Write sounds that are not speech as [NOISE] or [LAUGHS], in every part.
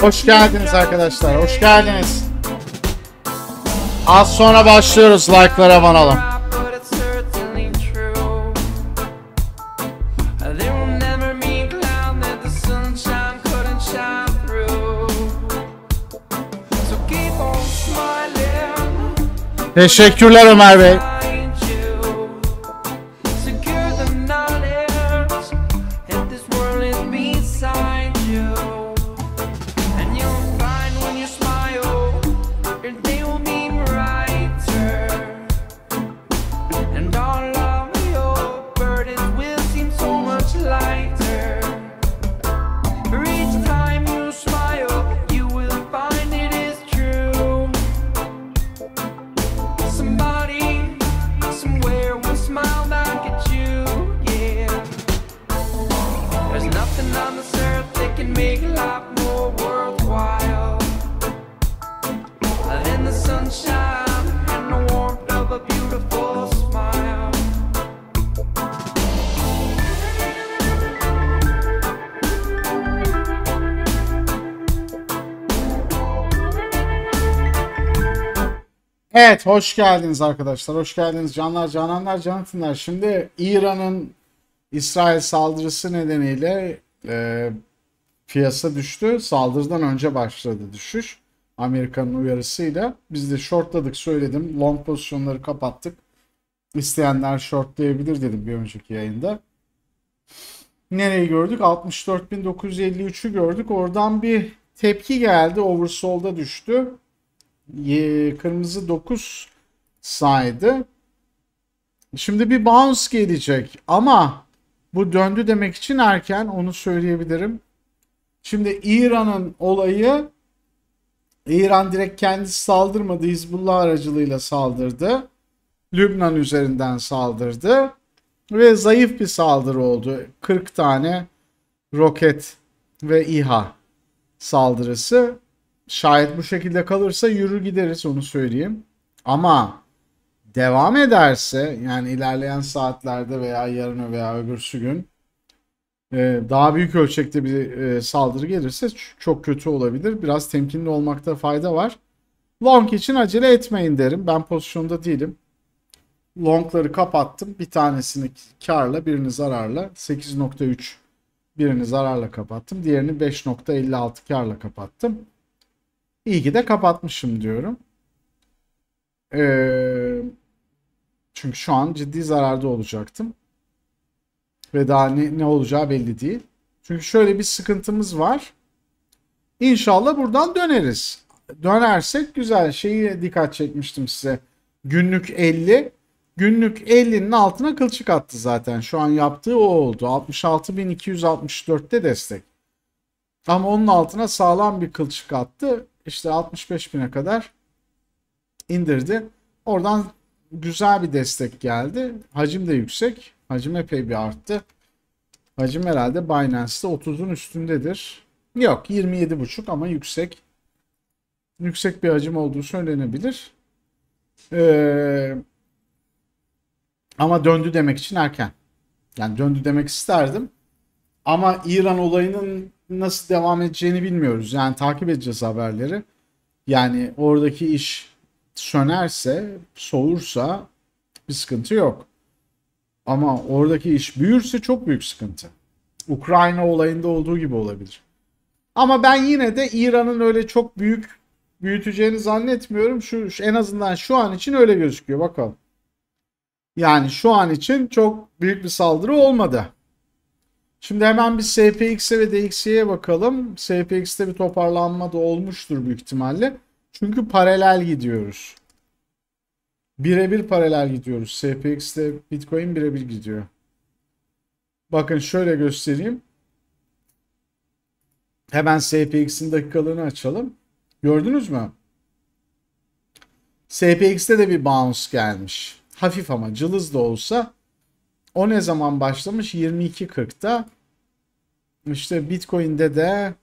Hoş geldiniz arkadaşlar. Hoş geldiniz. Az sonra başlıyoruz. Like'lara banalım. Teşekkürler Ömer Bey. Evet hoş geldiniz arkadaşlar. Hoş geldiniz canlar cananlar canatınlar. Şimdi İran'ın İsrail saldırısı nedeniyle e, piyasa düştü. Saldırıdan önce başladı düşüş. Amerika'nın uyarısıyla. Biz de shortladık söyledim. Long pozisyonları kapattık. İsteyenler shortlayabilir dedim bir önceki yayında. Nereyi gördük? 64.953'ü gördük. Oradan bir tepki geldi. Oversold'a düştü kırmızı 9 saydı. Şimdi bir bounce gelecek ama bu döndü demek için erken onu söyleyebilirim. Şimdi İran'ın olayı İran direkt kendisi saldırmadı. Hizbullah aracılığıyla saldırdı. Lübnan üzerinden saldırdı. Ve zayıf bir saldırı oldu. 40 tane roket ve İHA saldırısı şayet bu şekilde kalırsa yürür gideriz onu söyleyeyim. Ama devam ederse yani ilerleyen saatlerde veya yarın veya öbürsü gün e, daha büyük ölçekte bir e, saldırı gelirse çok kötü olabilir. Biraz temkinli olmakta fayda var. Long için acele etmeyin derim. Ben pozisyonda değilim. Longları kapattım. Bir tanesini karla, birini zararla. 8.3 birini zararla kapattım. Diğerini 5.56 karla kapattım. İyi ki de kapatmışım diyorum. Ee, çünkü şu an ciddi zararda olacaktım. Ve daha ne, ne olacağı belli değil. Çünkü şöyle bir sıkıntımız var. İnşallah buradan döneriz. Dönersek güzel. Şeyi dikkat çekmiştim size. Günlük 50. Günlük 50'nin altına kılçık attı zaten. Şu an yaptığı o oldu. 66.264'te destek. Ama onun altına sağlam bir kılçık attı işte 65 bine kadar indirdi. Oradan güzel bir destek geldi. Hacim de yüksek. Hacim epey bir arttı. Hacim herhalde Binance'da 30'un üstündedir. Yok 27,5 ama yüksek. Yüksek bir hacim olduğu söylenebilir. Ee, ama döndü demek için erken. Yani döndü demek isterdim. Ama İran olayının nasıl devam edeceğini bilmiyoruz. Yani takip edeceğiz haberleri. Yani oradaki iş sönerse, soğursa bir sıkıntı yok. Ama oradaki iş büyürse çok büyük sıkıntı. Ukrayna olayında olduğu gibi olabilir. Ama ben yine de İran'ın öyle çok büyük büyüteceğini zannetmiyorum. Şu en azından şu an için öyle gözüküyor bakalım. Yani şu an için çok büyük bir saldırı olmadı. Şimdi hemen bir SPX'e ve DXY'ye bakalım. SPX'te bir toparlanma da olmuştur büyük ihtimalle. Çünkü paralel gidiyoruz. Birebir paralel gidiyoruz. SPX'te Bitcoin birebir gidiyor. Bakın şöyle göstereyim. Hemen SPX'in dakikalarını açalım. Gördünüz mü? SPX'te de bir bounce gelmiş. Hafif ama cılız da olsa o ne zaman başlamış? 22.40'da. İşte Bitcoin'de de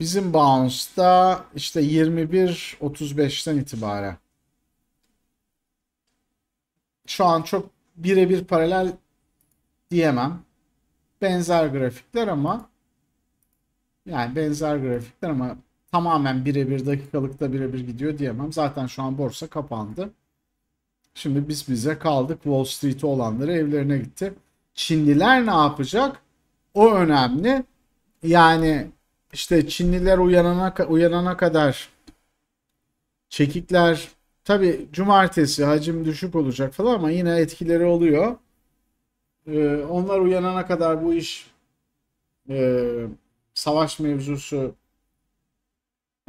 bizim bounce'da işte 21.35'ten itibaren. Şu an çok birebir paralel diyemem. Benzer grafikler ama yani benzer grafikler ama tamamen birebir dakikalıkta birebir gidiyor diyemem. Zaten şu an borsa kapandı. Şimdi biz bize kaldık. Wall Street olanları evlerine gitti. Çinliler ne yapacak? O önemli. Yani işte Çinliler uyanana, uyanana kadar çekikler tabi cumartesi hacim düşük olacak falan ama yine etkileri oluyor. Ee, onlar uyanana kadar bu iş e, savaş mevzusu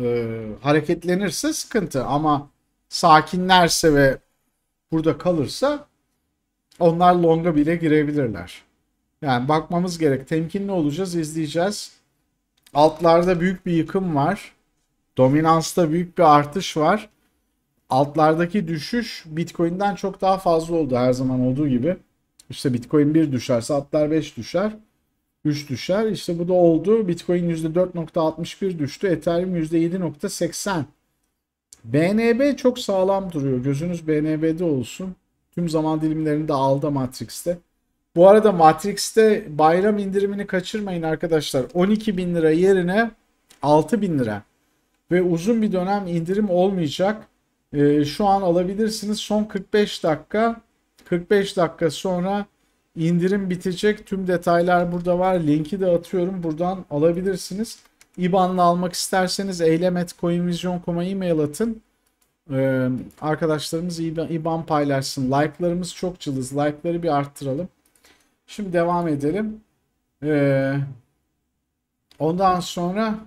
e, hareketlenirse sıkıntı ama sakinlerse ve burada kalırsa onlar longa bile girebilirler. Yani bakmamız gerek. Temkinli olacağız, izleyeceğiz. Altlarda büyük bir yıkım var. Dominansta büyük bir artış var. Altlardaki düşüş Bitcoin'den çok daha fazla oldu her zaman olduğu gibi. İşte Bitcoin 1 düşerse altlar 5 düşer. 3 düşer. İşte bu da oldu. Bitcoin %4.61 düştü. Ethereum %7.80. BNB çok sağlam duruyor. Gözünüz BNB'de olsun. Tüm zaman dilimlerini de aldı Matrix'te. Bu arada Matrix'te bayram indirimini kaçırmayın arkadaşlar. 12 bin lira yerine 6 bin lira. Ve uzun bir dönem indirim olmayacak. Ee, şu an alabilirsiniz. Son 45 dakika 45 dakika sonra İndirim bitecek. Tüm detaylar burada var. Linki de atıyorum. Buradan alabilirsiniz. IBAN'la almak isterseniz eylemetcoinvision.com'a e-mail atın. Ee, arkadaşlarımız IBAN, IBAN paylaşsın. Like'larımız çok cılız. Like'ları bir arttıralım. Şimdi devam edelim. Ee, ondan sonra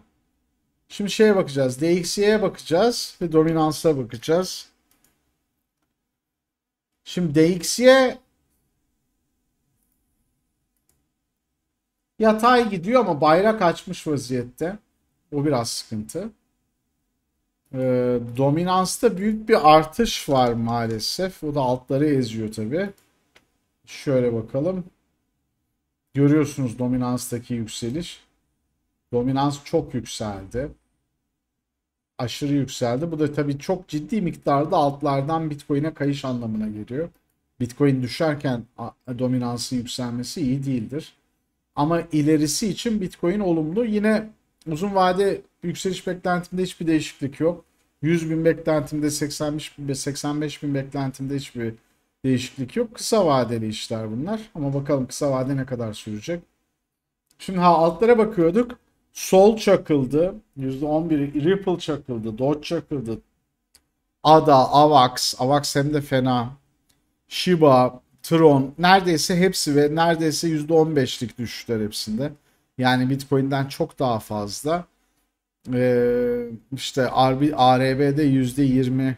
şimdi şeye bakacağız. DXY'ye bakacağız ve dominansa bakacağız. Şimdi DXY Yatay gidiyor ama bayrak açmış vaziyette. O biraz sıkıntı. Ee, dominansta büyük bir artış var maalesef. O da altları eziyor tabi. Şöyle bakalım. Görüyorsunuz dominanstaki yükseliş. Dominans çok yükseldi. Aşırı yükseldi. Bu da tabi çok ciddi miktarda altlardan Bitcoin'e kayış anlamına geliyor. Bitcoin düşerken dominansın yükselmesi iyi değildir. Ama ilerisi için Bitcoin olumlu. Yine uzun vade yükseliş beklentimde hiçbir değişiklik yok. 100 bin beklentimde 85 bin, 85 bin beklentimde hiçbir değişiklik yok. Kısa vadeli işler bunlar. Ama bakalım kısa vade ne kadar sürecek. Şimdi ha altlara bakıyorduk. Sol çakıldı. %11 Ripple çakıldı. Doge çakıldı. ADA, AVAX. AVAX hem de fena. Shiba. Tron neredeyse hepsi ve neredeyse %15'lik düşüşler hepsinde. Yani Bitcoin'den çok daha fazla. Ee, işte ARB'de %20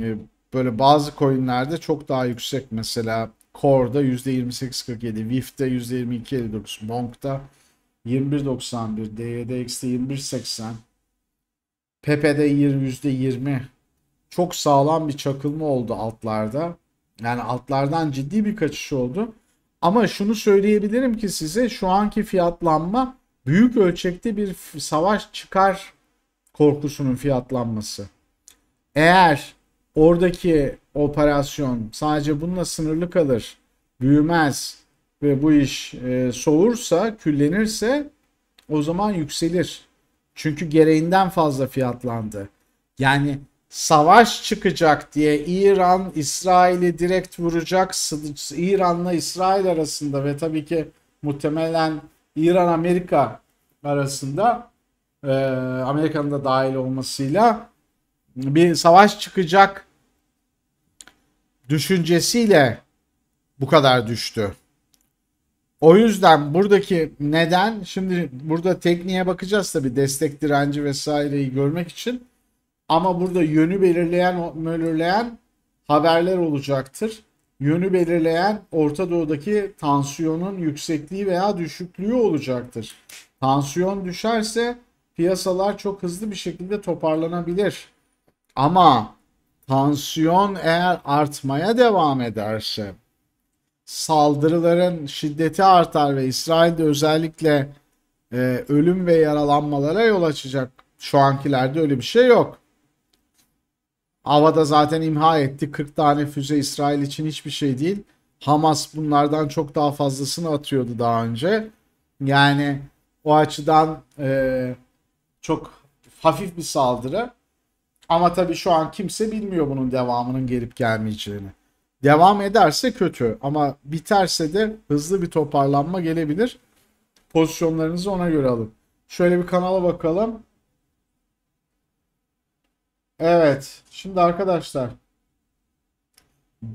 ee, böyle bazı coinlerde çok daha yüksek. Mesela Core'da %28.47, WIF'de %22.59, Monk'da 21.91, DYDX'de 21.80, Pepe'de %20. Çok sağlam bir çakılma oldu altlarda. Yani altlardan ciddi bir kaçış oldu. Ama şunu söyleyebilirim ki size şu anki fiyatlanma büyük ölçekte bir savaş çıkar korkusunun fiyatlanması. Eğer oradaki operasyon sadece bununla sınırlı kalır, büyümez ve bu iş e, soğursa, küllenirse o zaman yükselir. Çünkü gereğinden fazla fiyatlandı. Yani savaş çıkacak diye İran İsrail'i direkt vuracak. İran'la İsrail arasında ve tabii ki muhtemelen İran Amerika arasında e, Amerika'nın da dahil olmasıyla bir savaş çıkacak düşüncesiyle bu kadar düştü. O yüzden buradaki neden şimdi burada tekniğe bakacağız tabi destek direnci vesaireyi görmek için. Ama burada yönü belirleyen, belirleyen haberler olacaktır. Yönü belirleyen Orta Doğu'daki tansiyonun yüksekliği veya düşüklüğü olacaktır. Tansiyon düşerse piyasalar çok hızlı bir şekilde toparlanabilir. Ama tansiyon eğer artmaya devam ederse saldırıların şiddeti artar ve İsrail'de özellikle e, ölüm ve yaralanmalara yol açacak. Şu ankilerde öyle bir şey yok. Havada zaten imha etti. 40 tane füze İsrail için hiçbir şey değil. Hamas bunlardan çok daha fazlasını atıyordu daha önce. Yani o açıdan e, çok hafif bir saldırı. Ama tabii şu an kimse bilmiyor bunun devamının gelip gelmeyeceğini. Devam ederse kötü ama biterse de hızlı bir toparlanma gelebilir. Pozisyonlarınızı ona göre alın. Şöyle bir kanala bakalım. Evet. Şimdi arkadaşlar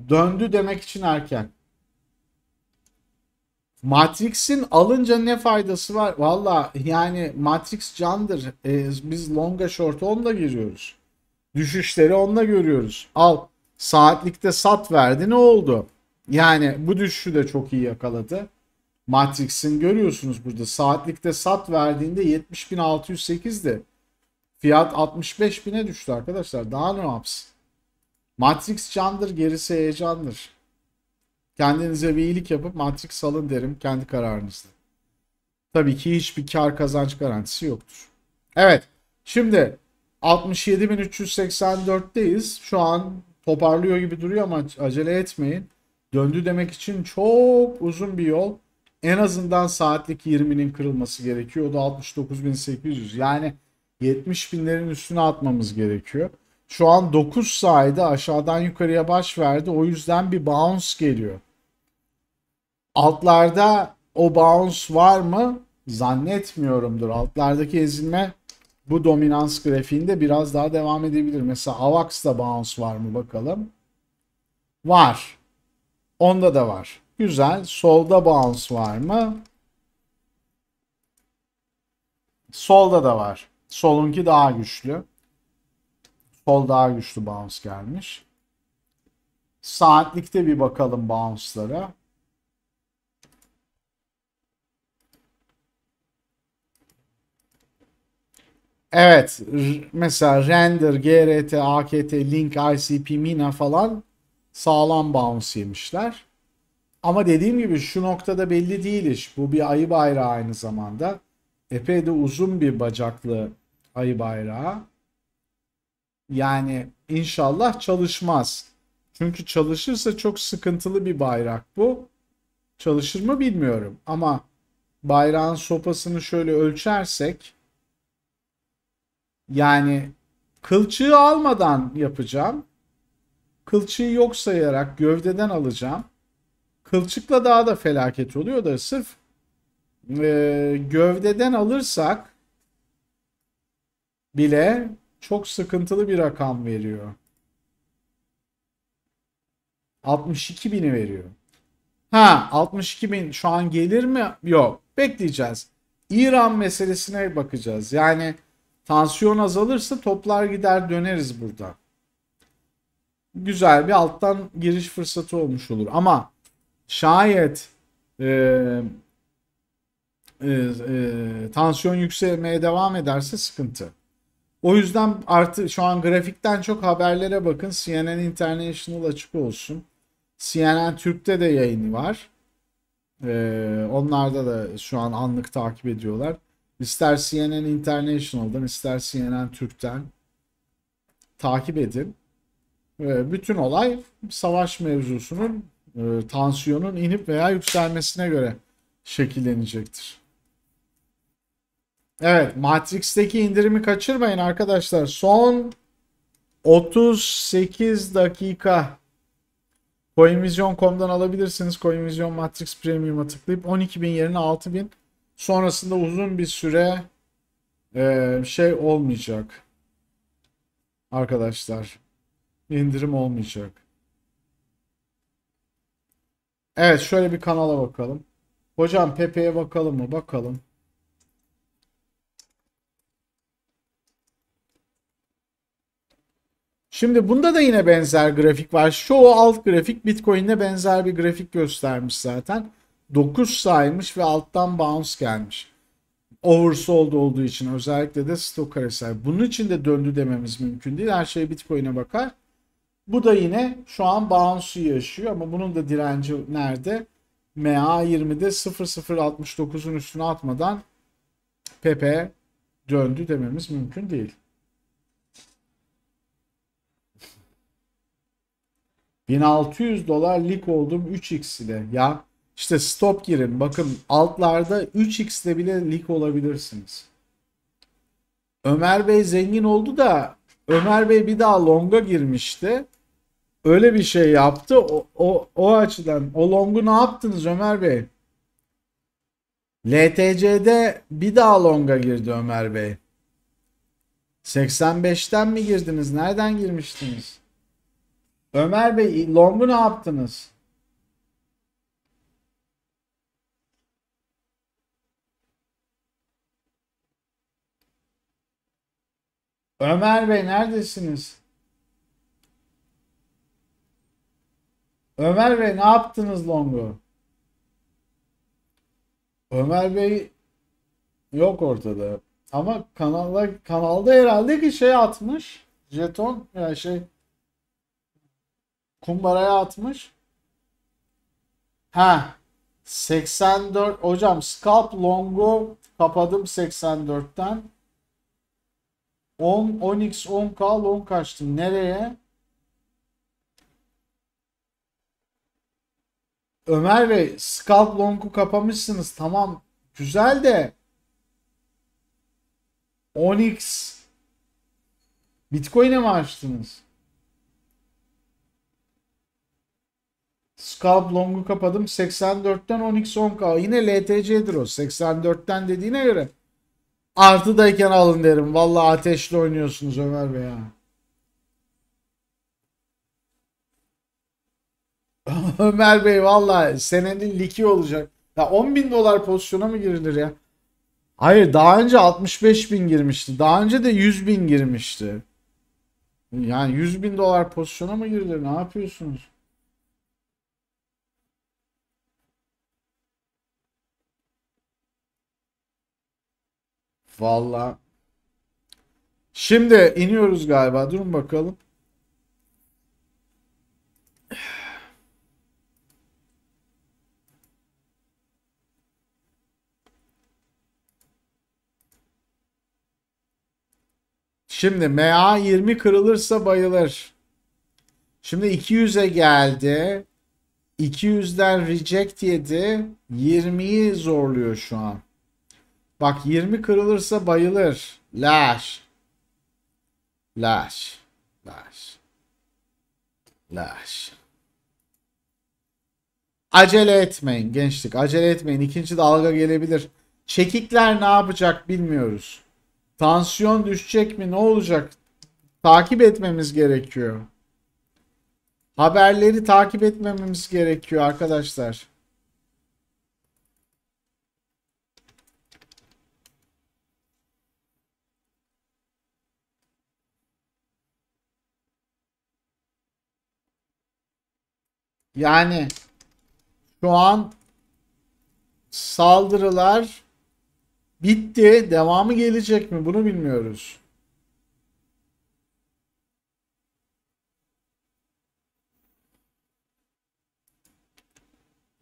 döndü demek için erken. Matrix'in alınca ne faydası var? Valla yani Matrix candır. Ee, biz longa short onda giriyoruz. Düşüşleri onda görüyoruz. Al saatlikte sat verdi ne oldu? Yani bu düşüşü de çok iyi yakaladı. Matrix'in görüyorsunuz burada saatlikte sat verdiğinde 70.608'di. Fiyat 65 bine düştü arkadaşlar. Daha ne yapsın? Matrix candır, gerisi heyecandır. Kendinize bir iyilik yapıp Matrix alın derim kendi kararınızda. Tabii ki hiçbir kar kazanç garantisi yoktur. Evet. Şimdi 67.384'teyiz. Şu an toparlıyor gibi duruyor ama acele etmeyin. Döndü demek için çok uzun bir yol. En azından saatlik 20'nin kırılması gerekiyor. O da 69.800. Yani 70 binlerin üstüne atmamız gerekiyor. Şu an 9 sayede aşağıdan yukarıya baş verdi. O yüzden bir bounce geliyor. Altlarda o bounce var mı? Zannetmiyorumdur. Altlardaki ezilme bu dominans grafiğinde biraz daha devam edebilir. Mesela Avax'da bounce var mı bakalım. Var. Onda da var. Güzel. Solda bounce var mı? Solda da var. Solunki daha güçlü. Sol daha güçlü bounce gelmiş. Saatlikte bir bakalım bounce'lara. Evet mesela render, grt, akt, link, icp, mina falan sağlam bounce yemişler. Ama dediğim gibi şu noktada belli değil iş. Bu bir ayı bayrağı aynı zamanda. Epey de uzun bir bacaklı ay bayrağı. Yani inşallah çalışmaz. Çünkü çalışırsa çok sıkıntılı bir bayrak bu. Çalışır mı bilmiyorum ama bayrağın sopasını şöyle ölçersek yani kılçığı almadan yapacağım. Kılçığı yok sayarak gövdeden alacağım. Kılçıkla daha da felaket oluyor da sırf e, gövdeden alırsak bile çok sıkıntılı bir rakam veriyor. 62 bini veriyor. Ha 62 bin şu an gelir mi? Yok. Bekleyeceğiz. İran meselesine bakacağız. Yani tansiyon azalırsa toplar gider döneriz burada. Güzel bir alttan giriş fırsatı olmuş olur. Ama şayet e, e, e, tansiyon yükselmeye devam ederse sıkıntı. O yüzden artık şu an grafikten çok haberlere bakın. CNN International açık olsun. CNN Türk'te de yayını var. Ee, onlarda da şu an anlık takip ediyorlar. İster CNN International'dan ister CNN Türk'ten takip edin. Ee, bütün olay savaş mevzusunun e, tansiyonun inip veya yükselmesine göre şekillenecektir. Evet Matrix'teki indirimi kaçırmayın arkadaşlar. Son 38 dakika Coinvision.com'dan alabilirsiniz. Coinvision Matrix Premium'a tıklayıp 12.000 yerine 6.000. Sonrasında uzun bir süre e, şey olmayacak. Arkadaşlar indirim olmayacak. Evet şöyle bir kanala bakalım. Hocam Pepe'ye bakalım mı? Bakalım. Şimdi bunda da yine benzer grafik var. Şu alt grafik Bitcoin'e benzer bir grafik göstermiş zaten. 9 saymış ve alttan bounce gelmiş. Oversold olduğu için özellikle de stokastik. Bunun için de döndü dememiz mümkün değil. Her şey Bitcoin'e bakar. Bu da yine şu an bounce'u yaşıyor ama bunun da direnci nerede? MA20'de 0069'un üstüne atmadan Pepe döndü dememiz mümkün değil. 1600 dolar lik oldum 3x ile ya. işte stop girin. Bakın altlarda 3x ile bile lik olabilirsiniz. Ömer Bey zengin oldu da Ömer Bey bir daha longa girmişti. Öyle bir şey yaptı. O, o, o açıdan o longu ne yaptınız Ömer Bey? LTC'de bir daha longa girdi Ömer Bey. 85'ten mi girdiniz? Nereden girmiştiniz? Ömer Bey longu ne yaptınız? Ömer Bey neredesiniz? Ömer Bey ne yaptınız longu? Ömer Bey yok ortada. Ama kanalda kanalda herhalde ki şey atmış. Jeton yani şey kumbaraya atmış. Ha. 84 hocam scalp longu kapadım 84'ten. 10 10x 10k long kaçtım. Nereye? Ömer Bey scalp longu kapamışsınız. Tamam. Güzel de 10x Bitcoin'e mi açtınız? Scalp long'u kapadım. 84'ten 10x 10k. Yine LTC'dir o. 84'ten dediğine göre. Artıdayken alın derim. Vallahi ateşle oynuyorsunuz Ömer Bey ya. [LAUGHS] Ömer Bey vallahi senenin liki olacak. Ya 10 bin dolar pozisyona mı girilir ya? Hayır daha önce 65 bin girmişti. Daha önce de 100 bin girmişti. Yani 100 bin dolar pozisyona mı girilir? Ne yapıyorsunuz? Valla. Şimdi iniyoruz galiba. Durun bakalım. Şimdi MA 20 kırılırsa bayılır. Şimdi 200'e geldi. 200'den reject yedi. 20'yi zorluyor şu an. Bak 20 kırılırsa bayılır. Laş. Laş. Laş. Laş. Acele etmeyin gençlik. Acele etmeyin. İkinci dalga gelebilir. Çekikler ne yapacak bilmiyoruz. Tansiyon düşecek mi? Ne olacak? Takip etmemiz gerekiyor. Haberleri takip etmememiz gerekiyor arkadaşlar. Yani şu an saldırılar bitti. Devamı gelecek mi? Bunu bilmiyoruz.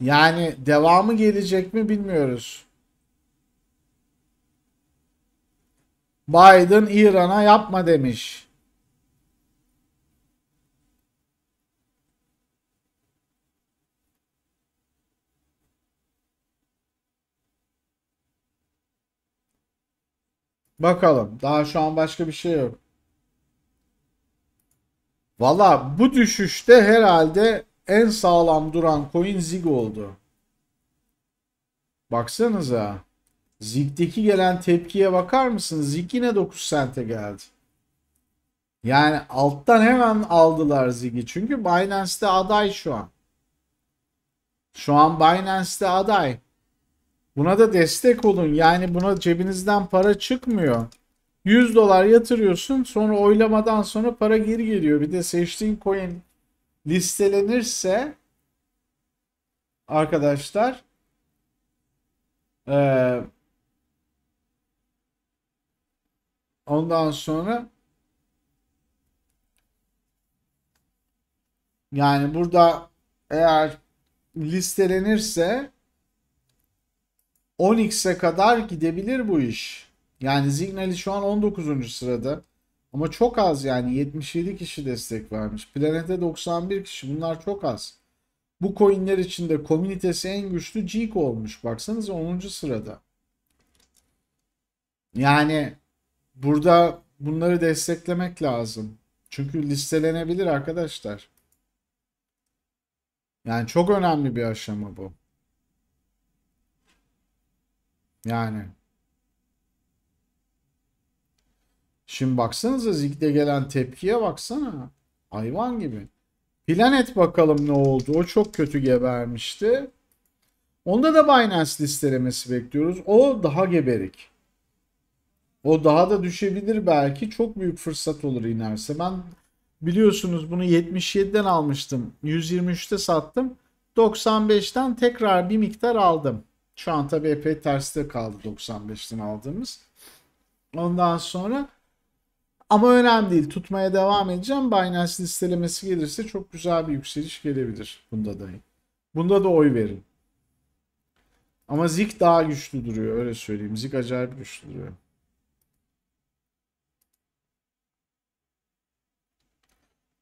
Yani devamı gelecek mi bilmiyoruz. Biden İran'a yapma demiş. Bakalım. Daha şu an başka bir şey yok. Valla bu düşüşte herhalde en sağlam duran coin Zig oldu. Baksanıza. Zig'deki gelen tepkiye bakar mısınız? Zig yine 9 sente geldi. Yani alttan hemen aldılar Zig'i. Çünkü Binance'de aday şu an. Şu an Binance'de aday. Buna da destek olun. Yani buna cebinizden para çıkmıyor. 100 dolar yatırıyorsun sonra oylamadan sonra para geri geliyor. Bir de seçtiğin coin listelenirse arkadaşlar ee, ondan sonra yani burada eğer listelenirse 10x'e kadar gidebilir bu iş. Yani Zignali şu an 19. sırada. Ama çok az yani 77 kişi destek vermiş. Planete 91 kişi bunlar çok az. Bu coinler içinde komünitesi en güçlü Geek olmuş. Baksanız 10. sırada. Yani burada bunları desteklemek lazım. Çünkü listelenebilir arkadaşlar. Yani çok önemli bir aşama bu. Yani. Şimdi baksanıza Zig'de gelen tepkiye baksana. Hayvan gibi. Planet bakalım ne oldu. O çok kötü gebermişti. Onda da Binance listelemesi bekliyoruz. O daha geberik. O daha da düşebilir belki. Çok büyük fırsat olur inerse. Ben biliyorsunuz bunu 77'den almıştım. 123'te sattım. 95'ten tekrar bir miktar aldım. Şu an tabii epey terste kaldı 95'ten aldığımız. Ondan sonra ama önemli değil. Tutmaya devam edeceğim. Binance listelemesi gelirse çok güzel bir yükseliş gelebilir. Bunda da. Bunda da oy verin. Ama Zik daha güçlü duruyor. Öyle söyleyeyim. Zik acayip güçlü duruyor.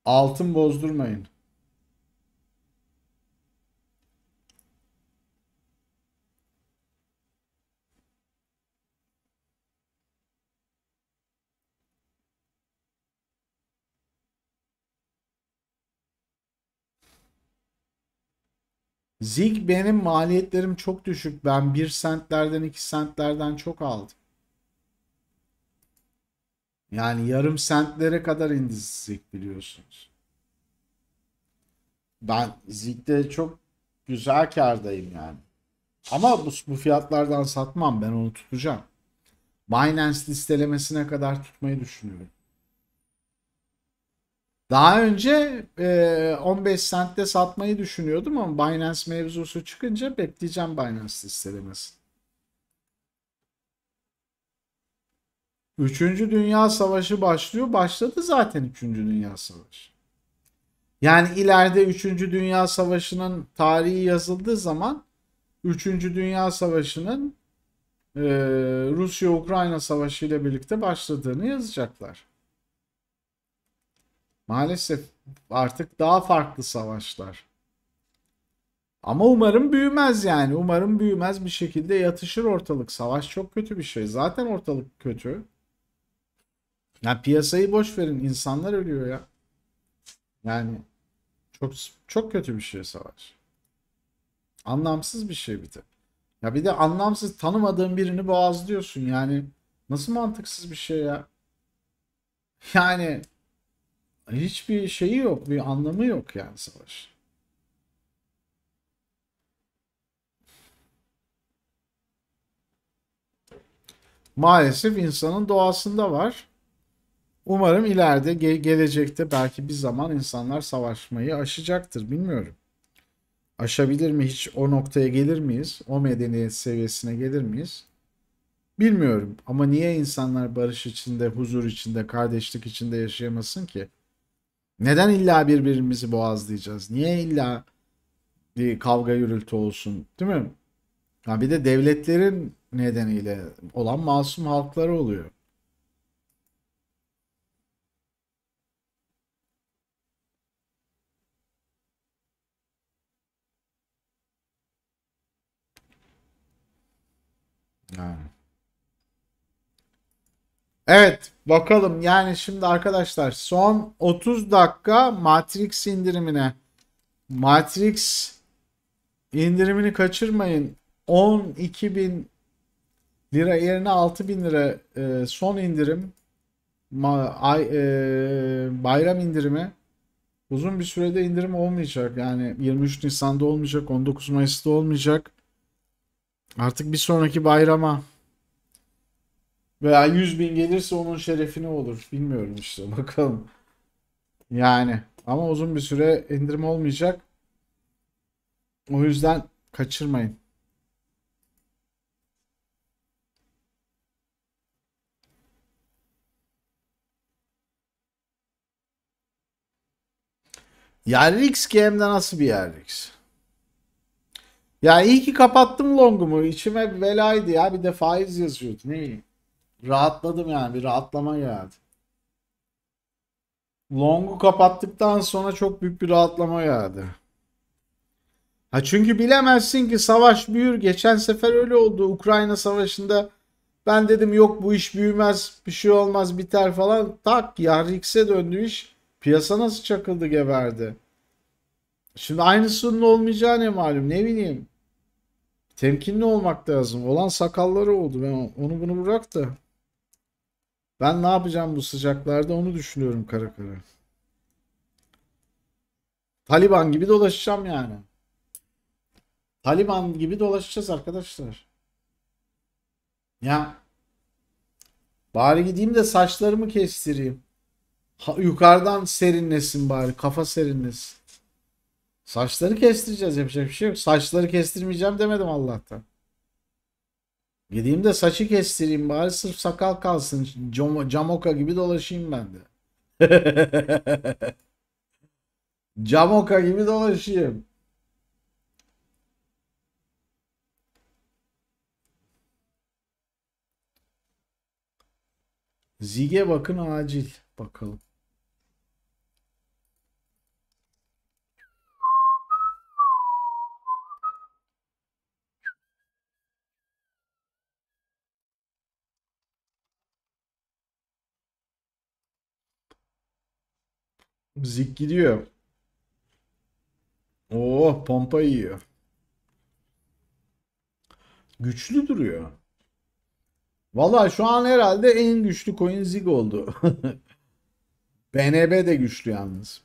Altın bozdurmayın. Zig benim maliyetlerim çok düşük. Ben 1 sentlerden 2 sentlerden çok aldım. Yani yarım sentlere kadar indi Zig biliyorsunuz. Ben Zig'de çok güzel kardayım yani. Ama bu, bu fiyatlardan satmam. Ben onu tutacağım. Binance listelemesine kadar tutmayı düşünüyorum. Daha önce e, 15 cent'te satmayı düşünüyordum ama Binance mevzusu çıkınca bekleyeceğim Binance listelemesini. Üçüncü Dünya Savaşı başlıyor. Başladı zaten Üçüncü Dünya Savaşı. Yani ileride Üçüncü Dünya Savaşı'nın tarihi yazıldığı zaman Üçüncü Dünya Savaşı'nın e, Rusya-Ukrayna Savaşı ile birlikte başladığını yazacaklar. Maalesef artık daha farklı savaşlar. Ama umarım büyümez yani. Umarım büyümez bir şekilde yatışır ortalık. Savaş çok kötü bir şey. Zaten ortalık kötü. Yani piyasayı boş verin. İnsanlar ölüyor ya. Yani çok çok kötü bir şey savaş. Anlamsız bir şey bir de. Ya bir de anlamsız tanımadığın birini boğazlıyorsun yani. Nasıl mantıksız bir şey ya? Yani hiçbir şeyi yok, bir anlamı yok yani savaş. Maalesef insanın doğasında var. Umarım ileride ge gelecekte belki bir zaman insanlar savaşmayı aşacaktır bilmiyorum. Aşabilir mi hiç o noktaya gelir miyiz? O medeniyet seviyesine gelir miyiz? Bilmiyorum ama niye insanlar barış içinde, huzur içinde, kardeşlik içinde yaşayamasın ki? Neden illa birbirimizi boğazlayacağız? Niye illa bir kavga yürültü olsun? Değil mi? Ya bir de devletlerin nedeniyle olan masum halkları oluyor. Evet bakalım yani şimdi arkadaşlar son 30 dakika Matrix indirimine. Matrix indirimini kaçırmayın. 12 bin lira yerine 6 bin lira e, son indirim. Ma, ay, e, bayram indirimi. Uzun bir sürede indirim olmayacak. Yani 23 Nisan'da olmayacak. 19 Mayıs'ta olmayacak. Artık bir sonraki bayrama veya 100 bin gelirse onun şerefine olur. Bilmiyorum işte [LAUGHS] bakalım. Yani ama uzun bir süre indirim olmayacak. O yüzden kaçırmayın. Yerlix GM'de nasıl bir Yerlix? Ya iyi ki kapattım longumu. İçime belaydı ya. Bir de faiz yazıyordu. Ne iyi rahatladım yani bir rahatlama geldi. Long'u kapattıktan sonra çok büyük bir rahatlama geldi. Ha çünkü bilemezsin ki savaş büyür. Geçen sefer öyle oldu. Ukrayna savaşında ben dedim yok bu iş büyümez, bir şey olmaz, biter falan. Tak Yarrix'e döndü iş. Piyasa nasıl çakıldı geberdi. Şimdi aynısının olmayacağı ne malum ne bileyim. Temkinli olmak lazım. Olan sakalları oldu. Ben onu bunu bırak da. Ben ne yapacağım bu sıcaklarda onu düşünüyorum kara kara. Taliban gibi dolaşacağım yani. Taliban gibi dolaşacağız arkadaşlar. Ya bari gideyim de saçlarımı kestireyim. Ha, yukarıdan serinlesin bari. Kafa serinlesin. Saçları kestireceğiz. Yapacak bir şey yok. Saçları kestirmeyeceğim demedim Allah'tan. Gideyim de saçı kestireyim bari sırf sakal kalsın. Cam camoka gibi dolaşayım ben de. [LAUGHS] camoka gibi dolaşayım. Zige bakın acil bakalım. Zik gidiyor. Oo pompa yiyor. Güçlü duruyor. Valla şu an herhalde en güçlü coin Zig oldu. BNB [LAUGHS] de güçlü yalnız.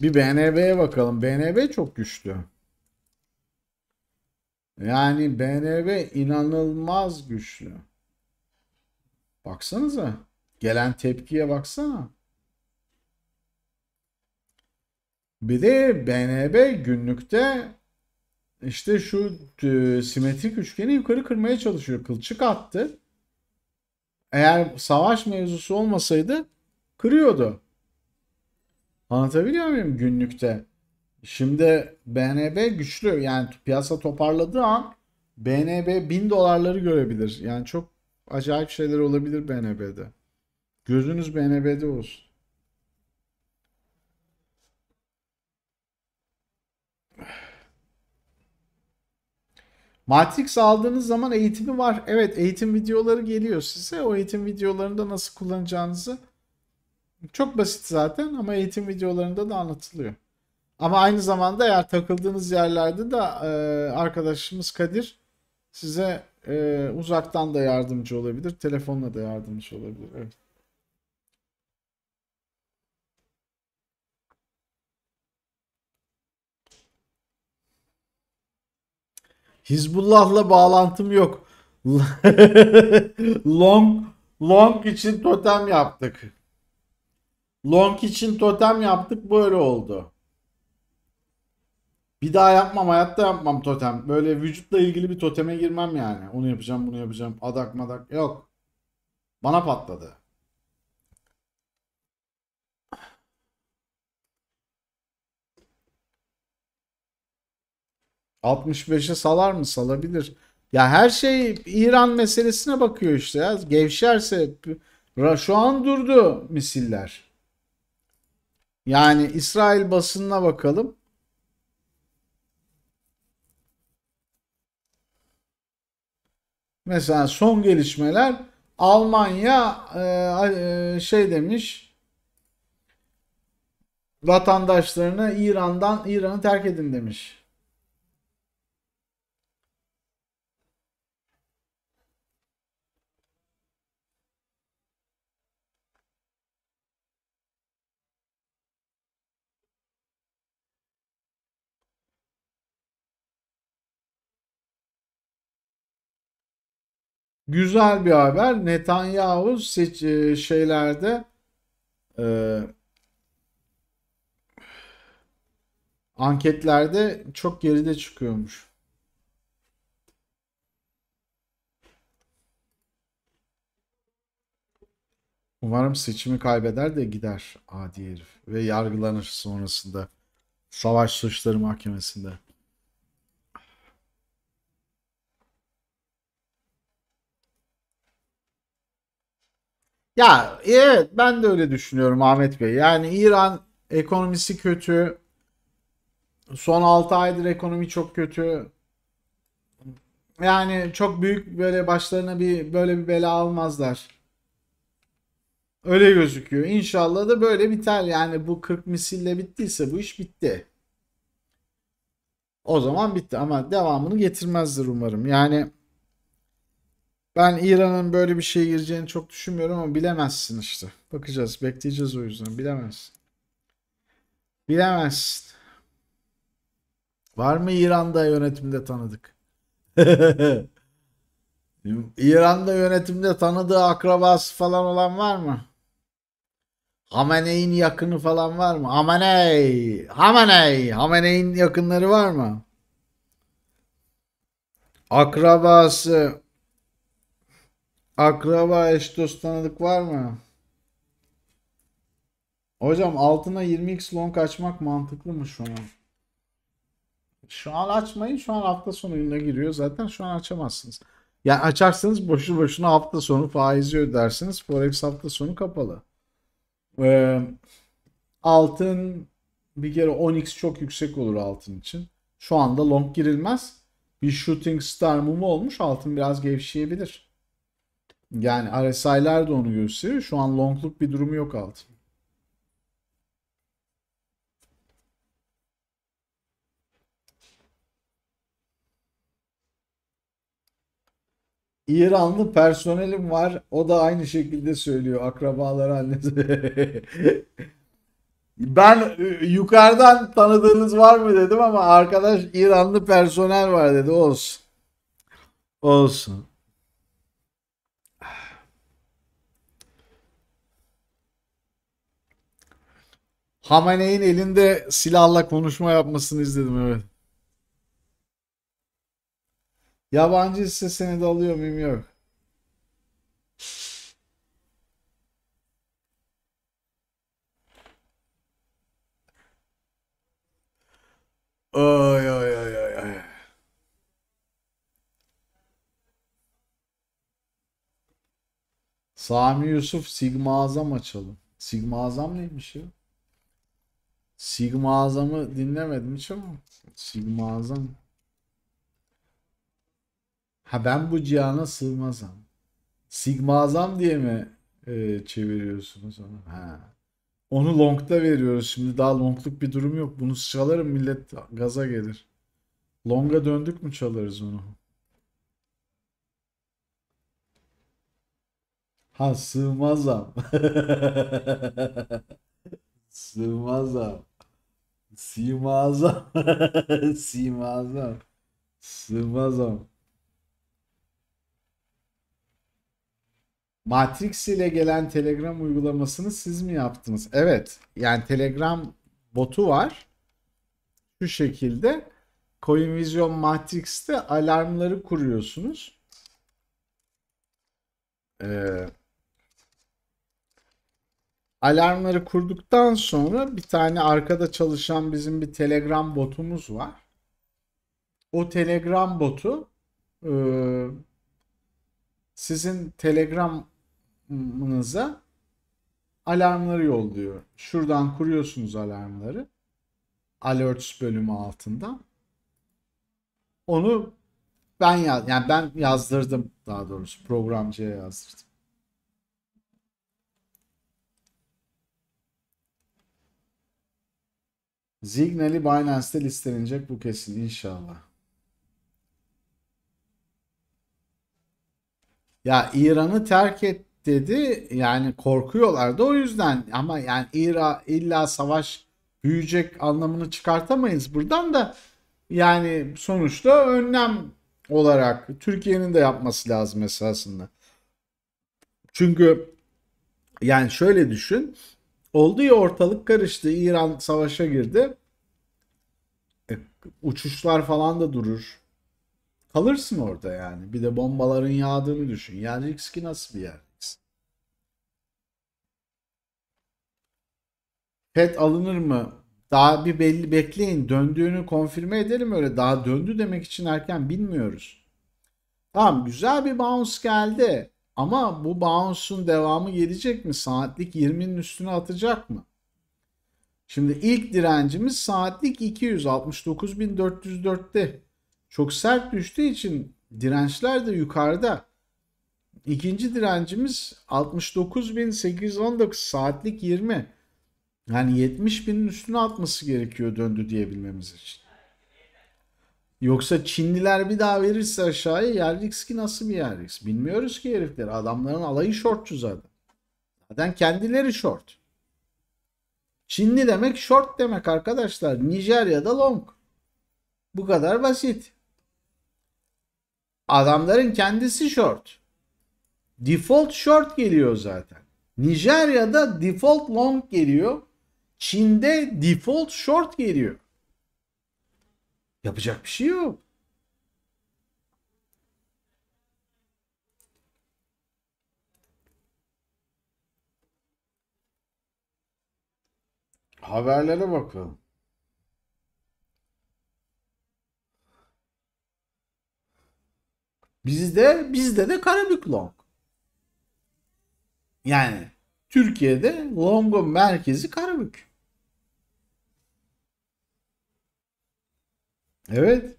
Bir BNB'ye bakalım. BNB çok güçlü. Yani BNB inanılmaz güçlü. Baksanıza. Gelen tepkiye baksana. Bir de BNB günlükte işte şu e, simetrik üçgeni yukarı kırmaya çalışıyor. Kılçık attı. Eğer savaş mevzusu olmasaydı kırıyordu. Anlatabiliyor muyum günlükte? Şimdi BNB güçlü. Yani piyasa toparladığı an BNB 1000 dolarları görebilir. Yani çok acayip şeyler olabilir BNB'de. Gözünüz BNB'de olsun. Matrix aldığınız zaman eğitimi var. Evet eğitim videoları geliyor size. O eğitim videolarında nasıl kullanacağınızı çok basit zaten ama eğitim videolarında da anlatılıyor. Ama aynı zamanda eğer takıldığınız yerlerde de e, arkadaşımız Kadir size e, uzaktan da yardımcı olabilir. Telefonla da yardımcı olabilir. Evet. Hizbullah'la bağlantım yok. [LAUGHS] long Long için totem yaptık. Long için totem yaptık böyle oldu. Bir daha yapmam hayatta yapmam totem. Böyle vücutla ilgili bir toteme girmem yani. Onu yapacağım bunu yapacağım. Adak madak yok. Bana patladı. 65'e salar mı? Salabilir. Ya her şey İran meselesine bakıyor işte ya. Gevşerse şu an durdu misiller. Yani İsrail basınına bakalım. Mesela son gelişmeler Almanya e, e, şey demiş vatandaşlarına İran'dan İran'ı terk edin demiş. Güzel bir haber. Netanyahu seç- e, şeylerde e, anketlerde çok geride çıkıyormuş. Umarım seçimi kaybeder de gider adi herif ve yargılanır sonrasında savaş suçları mahkemesinde. Ya evet ben de öyle düşünüyorum Ahmet Bey. Yani İran ekonomisi kötü. Son 6 aydır ekonomi çok kötü. Yani çok büyük böyle başlarına bir böyle bir bela almazlar. Öyle gözüküyor. İnşallah da böyle biter. Yani bu 40 misille bittiyse bu iş bitti. O zaman bitti ama devamını getirmezdir umarım. Yani ben İran'ın böyle bir şeye gireceğini çok düşünmüyorum ama bilemezsin işte. Bakacağız, bekleyeceğiz o yüzden. Bilemezsin. Bilemezsin. Var mı İran'da yönetimde tanıdık? [LAUGHS] İran'da yönetimde tanıdığı akrabası falan olan var mı? Hamene'in yakını falan var mı? Hameney! Hameney! Hamene'in yakınları var mı? Akrabası, Akraba eş dost tanıdık var mı? Hocam altına 20x long açmak mantıklı mı şu an? Şu an açmayın. Şu an hafta sonu yine giriyor. Zaten şu an açamazsınız. Yani açarsanız boşu boşuna hafta sonu faizi ödersiniz. Forex hafta sonu kapalı. Ee, altın bir kere 10x çok yüksek olur altın için. Şu anda long girilmez. Bir shooting star mumu olmuş. Altın biraz gevşeyebilir. Yani RSI'ler de onu gösteriyor. Şu an longluk bir durumu yok altın. İranlı personelim var. O da aynı şekilde söylüyor. Akrabaları annesi. [LAUGHS] ben e, yukarıdan tanıdığınız var mı dedim ama arkadaş İranlı personel var dedi. Olsun. Olsun. Hamaney'in elinde silahla konuşma yapmasını izledim evet. Yabancı ise seni de alıyor muyum yok. Ay ay ay ay ay. Sami Yusuf Sigma Azam açalım. Sigma Azam neymiş ya? Sigma Azam'ı dinlemedim hiç ama Sigma Azam Ha ben bu cihana sığmazam. Sigma Azam diye mi e, çeviriyorsunuz onu? Ha. Onu long'da veriyoruz. Şimdi daha longluk bir durum yok. Bunu çalarım millet gaza gelir. Long'a döndük mü çalarız onu? Ha sığmazam. [LAUGHS] sığmazam. [LAUGHS] Simazam. Simazam. Sığmazam. Matrix ile gelen Telegram uygulamasını siz mi yaptınız? Evet. Yani Telegram botu var. Şu şekilde CoinVision Matrix'te alarmları kuruyorsunuz. Ee, Alarmları kurduktan sonra bir tane arkada çalışan bizim bir Telegram botumuz var. O Telegram botu e, sizin Telegram'ınıza alarmları yolluyor. Şuradan kuruyorsunuz alarmları. Alerts bölümü altında. Onu ben yaz yani ben yazdırdım daha doğrusu programcıya yazdırdım. Signal'i Binance'te listelenecek bu kesin inşallah. Ya İran'ı terk et dedi. Yani korkuyorlardı o yüzden. Ama yani İra illa savaş büyüyecek anlamını çıkartamayız buradan da. Yani sonuçta önlem olarak Türkiye'nin de yapması lazım esasında. Çünkü yani şöyle düşün. Oldu ya ortalık karıştı. İran savaşa girdi. E, uçuşlar falan da durur. Kalırsın orada yani. Bir de bombaların yağdığını düşün. Yani ki nasıl bir yer? Pet alınır mı? Daha bir belli bekleyin. Döndüğünü konfirme edelim öyle. Daha döndü demek için erken bilmiyoruz. Tamam güzel bir bounce geldi. Ama bu bounce'un devamı gelecek mi? Saatlik 20'nin üstüne atacak mı? Şimdi ilk direncimiz saatlik 269.404'te. Çok sert düştüğü için dirençler de yukarıda. İkinci direncimiz 69.819 saatlik 20. Yani 70.000'in üstüne atması gerekiyor döndü diyebilmemiz için. Yoksa Çinliler bir daha verirse aşağıya yerlix ki nasıl bir yerlix? Bilmiyoruz ki herifleri. Adamların alayı şortçu zaten. Zaten kendileri short. Çinli demek short demek arkadaşlar. Nijerya'da long. Bu kadar basit. Adamların kendisi short. Default short geliyor zaten. Nijerya'da default long geliyor. Çin'de default short geliyor. Yapacak bir şey yok. Haberlere bakın. Bizde bizde de Karabük long. Yani Türkiye'de Long'un merkezi Karabük. Evet.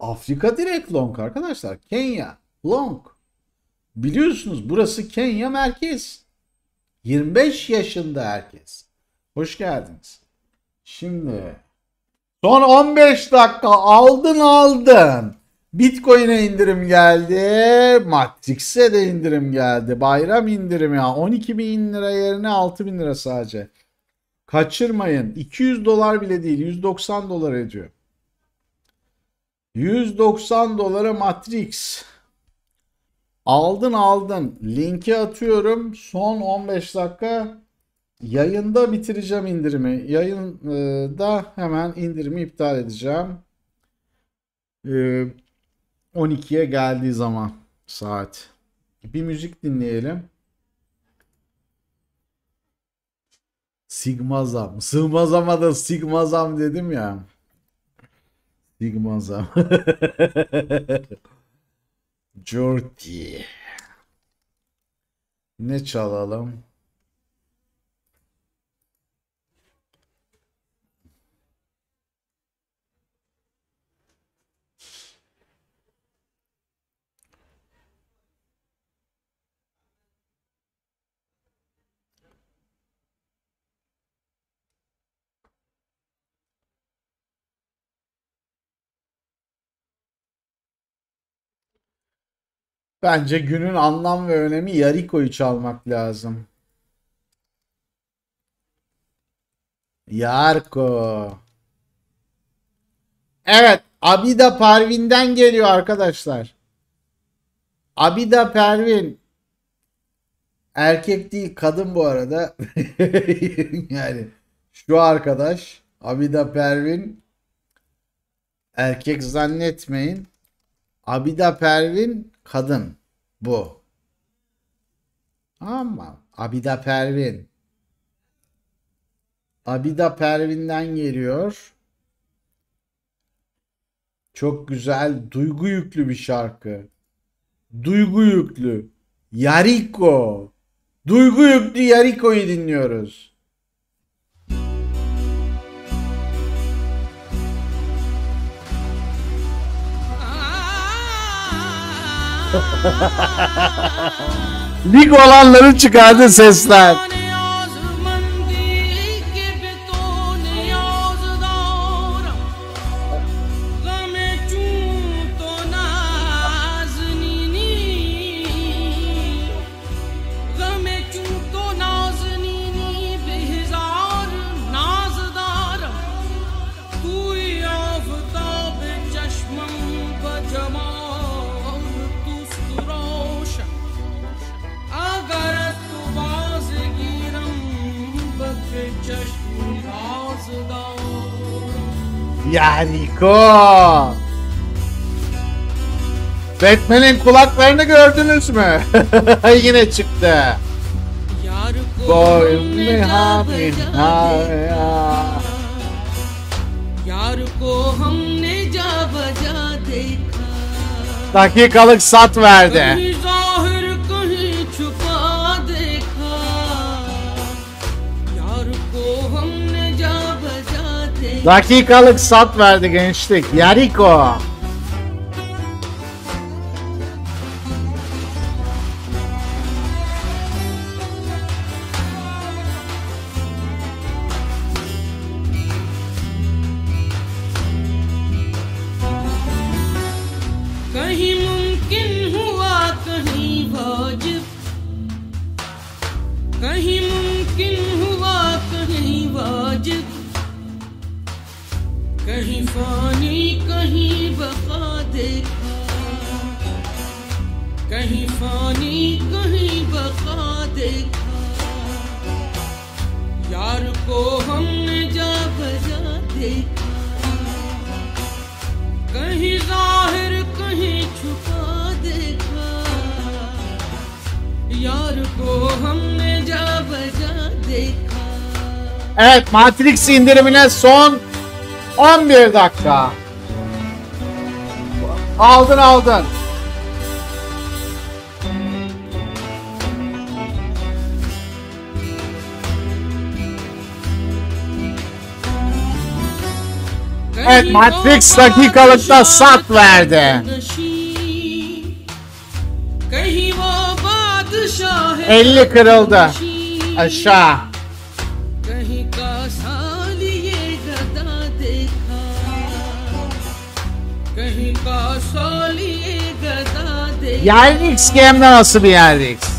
Afrika direkt long arkadaşlar. Kenya long. Biliyorsunuz burası Kenya merkez. 25 yaşında herkes. Hoş geldiniz. Şimdi son 15 dakika aldın aldın. Bitcoin'e indirim geldi. Matrix'e de indirim geldi. Bayram indirimi ya. 12 bin lira yerine 6 bin lira sadece. Kaçırmayın. 200 dolar bile değil. 190 dolar ediyor. 190 dolara Matrix. Aldın aldın. Linki atıyorum. Son 15 dakika yayında bitireceğim indirimi. Yayında hemen indirimi iptal edeceğim. Ee, 12'ye geldiği zaman saat. Bir müzik dinleyelim. Sigma zam Sigma zam da Sigma zam dedim ya. Sigma zam [LAUGHS] Jordi. Ne çalalım? Bence günün anlam ve önemi Yariko'yu çalmak lazım. Yarko. Evet. Abida Pervin'den geliyor arkadaşlar. Abida Pervin. Erkek değil kadın bu arada. [LAUGHS] yani şu arkadaş Abida Pervin erkek zannetmeyin. Abida Pervin kadın bu. ama Abida Pervin. Abida Pervin'den geliyor. Çok güzel, duygu yüklü bir şarkı. Duygu yüklü. Yariko. Duygu yüklü Yariko'yu dinliyoruz. Lig olanların çıkardığı sesler. Cool. Batman'in kulaklarını gördünüz mü? [LAUGHS] Yine çıktı. Boy me hamin यार को हमने जा बजा देखा Dakikalık sat verdi. Dakikalık sat verdi gençlik. Yariko. कहीं जाहिर कहीं छुपा देखा यार को हमने जा बजा देखा Evet Matrix indirimine son 11 dakika. Aldın aldın. Evet Matrix dakikalıkta sat verdi. Elli kırıldı. Aşağı. Yerlix Gam'da nasıl bir Yerlix?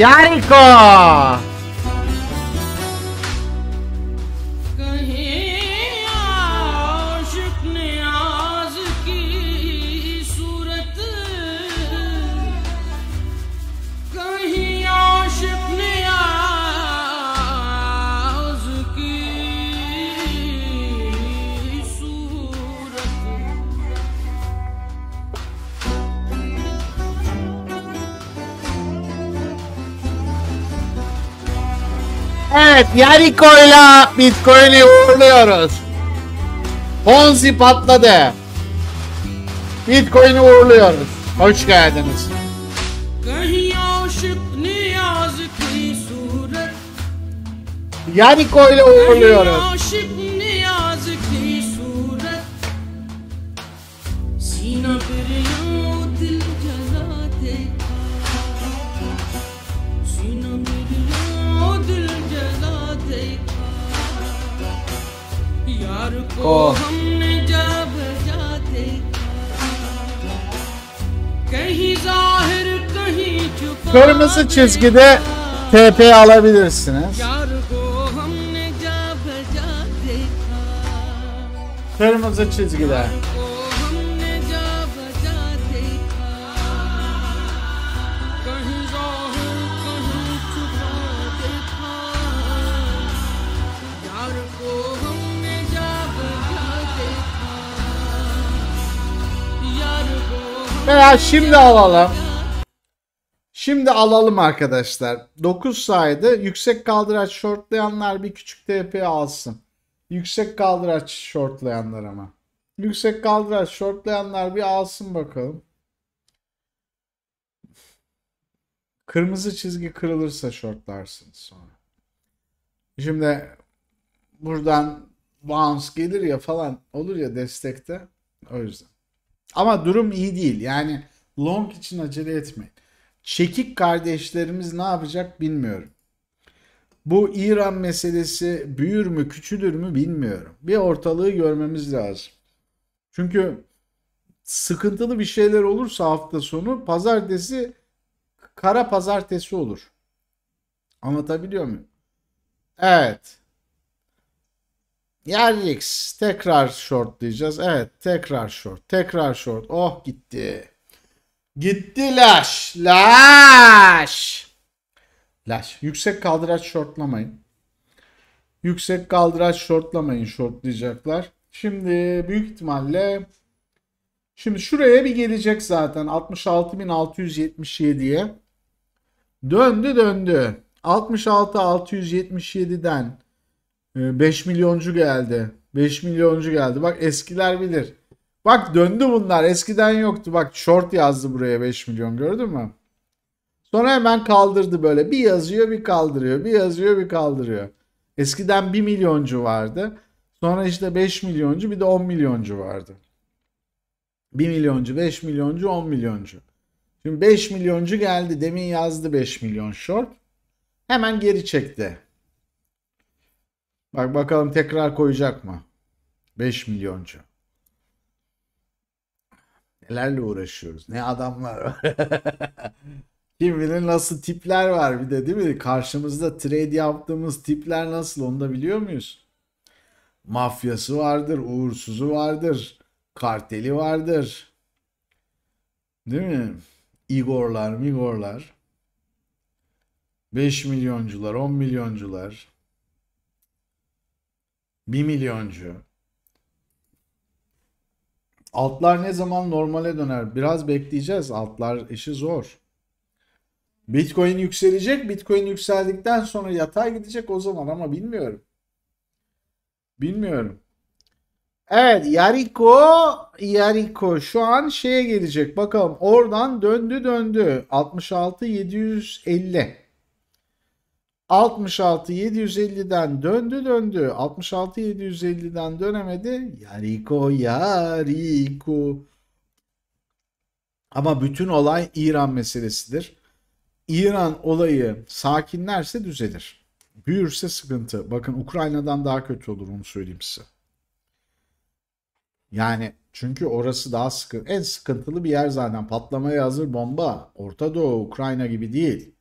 Iarico! Yariko'yla Bitcoin'i uğurluyoruz. Ponzi patladı. Bitcoin'i uğurluyoruz. Hoş geldiniz. Yani koyla uğurluyoruz. kısası çizgide TP alabilirsiniz. Kırmızı çizgide. Veya şimdi alalım. Şimdi alalım arkadaşlar. 9 sayede yüksek kaldıraç shortlayanlar bir küçük TP alsın. Yüksek kaldıraç shortlayanlar ama. Yüksek kaldıraç shortlayanlar bir alsın bakalım. Kırmızı çizgi kırılırsa shortlarsınız sonra. Şimdi buradan bounce gelir ya falan olur ya destekte. O yüzden. Ama durum iyi değil. Yani long için acele etmeyin. Çekik kardeşlerimiz ne yapacak bilmiyorum. Bu İran meselesi büyür mü küçülür mü bilmiyorum. Bir ortalığı görmemiz lazım. Çünkü sıkıntılı bir şeyler olursa hafta sonu pazartesi kara pazartesi olur. Anlatabiliyor muyum? Evet. Yerlix tekrar short diyeceğiz. Evet tekrar short. Tekrar short. Oh gitti. Gitti laş. Laş. Laş. Yüksek kaldıraç şortlamayın. Yüksek kaldıraç şortlamayın şortlayacaklar. Şimdi büyük ihtimalle şimdi şuraya bir gelecek zaten 66.677'ye. Döndü döndü. 66.677'den 5 e, milyoncu geldi. 5 milyoncu geldi. Bak eskiler bilir. Bak döndü bunlar. Eskiden yoktu. Bak short yazdı buraya 5 milyon gördün mü? Sonra hemen kaldırdı böyle. Bir yazıyor bir kaldırıyor. Bir yazıyor bir kaldırıyor. Eskiden 1 milyoncu vardı. Sonra işte 5 milyoncu bir de 10 milyoncu vardı. 1 milyoncu, 5 milyoncu, 10 milyoncu. Şimdi 5 milyoncu geldi. Demin yazdı 5 milyon short. Hemen geri çekti. Bak bakalım tekrar koyacak mı? 5 milyoncu. Nelerle uğraşıyoruz? Ne adamlar var. [LAUGHS] Kim bilir nasıl tipler var bir de değil mi? Karşımızda trade yaptığımız tipler nasıl onu da biliyor muyuz? Mafyası vardır, uğursuzu vardır, karteli vardır. Değil mi? Igorlar, Migorlar. 5 milyoncular, 10 milyoncular. 1 milyoncu. Altlar ne zaman normale döner? Biraz bekleyeceğiz. Altlar işi zor. Bitcoin yükselecek. Bitcoin yükseldikten sonra yatay gidecek o zaman ama bilmiyorum. Bilmiyorum. Evet Yariko Yariko şu an şeye gelecek. Bakalım oradan döndü döndü. 66 750. 66 750'den döndü döndü. 66 750'den dönemedi. Yariko yariko. Ama bütün olay İran meselesidir. İran olayı sakinlerse düzelir. Büyürse sıkıntı. Bakın Ukrayna'dan daha kötü olur onu söyleyeyim size. Yani çünkü orası daha sıkı, en sıkıntılı bir yer zaten. Patlamaya hazır bomba. Orta Doğu, Ukrayna gibi değil.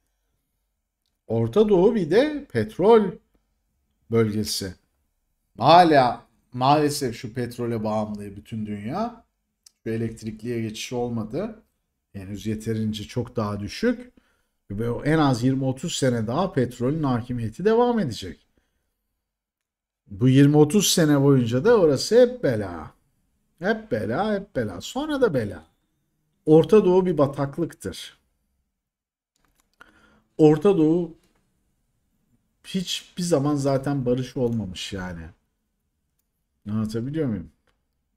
Orta Doğu bir de petrol bölgesi. Hala maalesef şu petrole bağımlı bütün dünya. Şu elektrikliye geçiş olmadı. Henüz yeterince çok daha düşük. Ve o en az 20-30 sene daha petrolün hakimiyeti devam edecek. Bu 20-30 sene boyunca da orası hep bela. Hep bela, hep bela. Sonra da bela. Orta Doğu bir bataklıktır. Orta Doğu hiçbir zaman zaten barış olmamış yani. Anlatabiliyor muyum?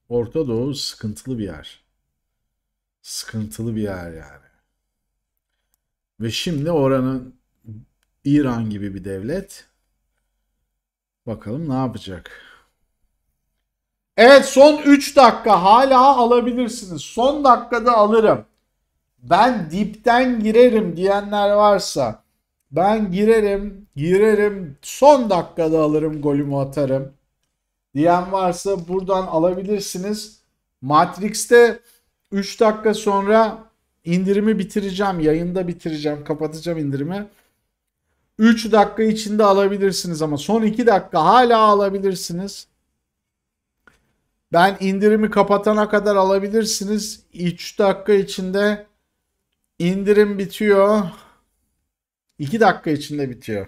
Orta Doğu sıkıntılı bir yer. Sıkıntılı bir yer yani. Ve şimdi oranın İran gibi bir devlet bakalım ne yapacak. Evet son 3 dakika hala alabilirsiniz. Son dakikada alırım. Ben dipten girerim diyenler varsa ben girerim, girerim, son dakikada alırım golümü atarım diyen varsa buradan alabilirsiniz. Matrix'te 3 dakika sonra indirimi bitireceğim. Yayında bitireceğim. Kapatacağım indirimi. 3 dakika içinde alabilirsiniz ama son 2 dakika hala alabilirsiniz. Ben indirimi kapatana kadar alabilirsiniz. 3 dakika içinde indirim bitiyor. 2 dakika içinde bitiyor.